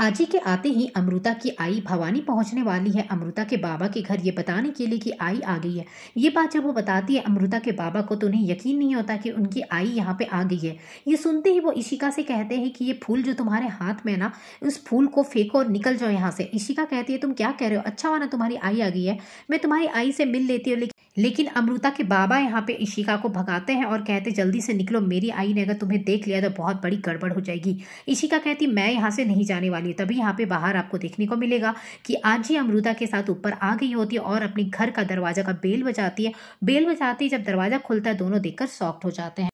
आजी के आते ही अमृता की आई भवानी पहुंचने वाली है अमृता के बाबा के घर ये बताने के लिए कि आई आ गई है ये बात जब वो बताती है अमृता के बाबा को तो उन्हें यकीन नहीं होता कि उनकी आई यहाँ पे आ गई है ये सुनते ही वो इशिका से कहते हैं कि ये फूल जो तुम्हारे हाथ में है ना उस फूल को फेंको और निकल जाओ यहाँ से इशिका कहती है तुम क्या कह रहे हो अच्छा वाना तुम्हारी आई आ गई है मैं तुम्हारी आई से मिल लेती हूँ लेकिन लेकिन अमृता के बाबा यहाँ पे इशिका को भगाते हैं और कहते जल्दी से निकलो मेरी आई ने अगर तुम्हें देख लिया तो बहुत बड़ी गड़बड़ हो जाएगी इशिका कहती मैं यहाँ से नहीं जाने वाली तभी यहाँ पे बाहर आपको देखने को मिलेगा कि आज ही अमृता के साथ ऊपर आ गई होती है और अपने घर का दरवाजा का बेल बजाती है बेल बजाती है जब दरवाजा खुलता है दोनों देखकर सॉफ्ट हो जाते हैं